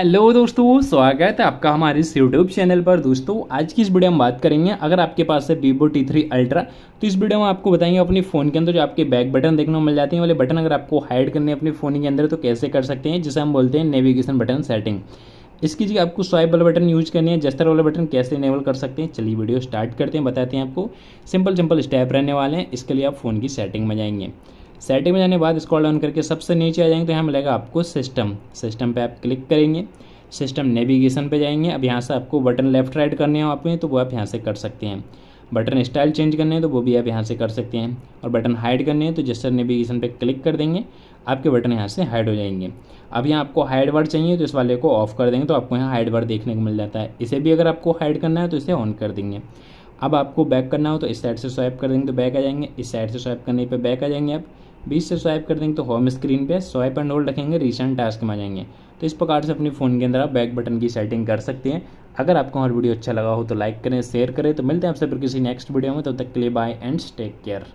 hello दोस्तों स्वागत है आपका हमारे इस यूट्यूब चैनल पर दोस्तों आज की इस वीडियो में बात करेंगे अगर आपके पास है वीवो टी थ्री अल्ट्रा तो इस वीडियो में आपको बताएंगे अपने फ़ोन के अंदर जो आपके बैक बटन देखने को मिल जाते हैं वाले बटन अगर आपको हाइड करने अपने फ़ोन के अंदर तो कैसे कर सकते हैं जिसे हम बोलते हैं नेविगेशन बटन सेटिंग इसकी जगह आपको स्वाइप वाला बटन यूज करनी है जस्तर वाला बटन कैसे इनेबल कर सकते हैं चलिए वीडियो स्टार्ट करते हैं बताते हैं आपको सिंपल सिंपल स्टेप रहने वाले हैं इसके लिए आप फ़ोन की सेटिंग में जाएंगे सेटिंग में जाने के बाद स्क्रॉल डाउन करके सबसे नीचे आ जाएंगे तो यहाँ मिलेगा आपको सिस्टम सिस्टम पे आप क्लिक करेंगे सिस्टम नेविगेशन पे जाएंगे अब यहाँ से आपको बटन लेफ्ट राइट करने हो आप तो वो आप यहाँ से कर सकते हैं बटन स्टाइल चेंज करने हैं तो वो भी आप यहाँ से कर सकते हैं और बटन हाइड करने हैं तो जिससे नेविगेशन पर क्लिक कर देंगे आपके बटन यहाँ से हाइड हो जाएंगे अब यहाँ आपको हाइड वर्ड चाहिए तो इस वाले को ऑफ कर देंगे तो आपको यहाँ हाइड वर्ड देखने को मिल जाता है इसे भी अगर आपको हाइड करना है तो इसे ऑन कर देंगे अब आपको बैक करना हो तो इस साइड से स्वाइप कर देंगे तो बैक आ जाएंगे इस साइड से स्वाइप करने पर बैक आ जाएंगे आप बीच से स्वाइप कर देंगे तो होम स्क्रीन पे स्वाइप एंड होल्ड रखेंगे रिसेंट टास्क में आ जाएंगे तो इस प्रकार से अपने फ़ोन के अंदर आप बैक बटन की सेटिंग कर सकते हैं अगर आपको हमारा वीडियो अच्छा लगा हो तो लाइक करें शेयर करें तो मिलते हैं आपसे फिर किसी नेक्स्ट वीडियो में तब तो तक के लिए बाय एंड टेक केयर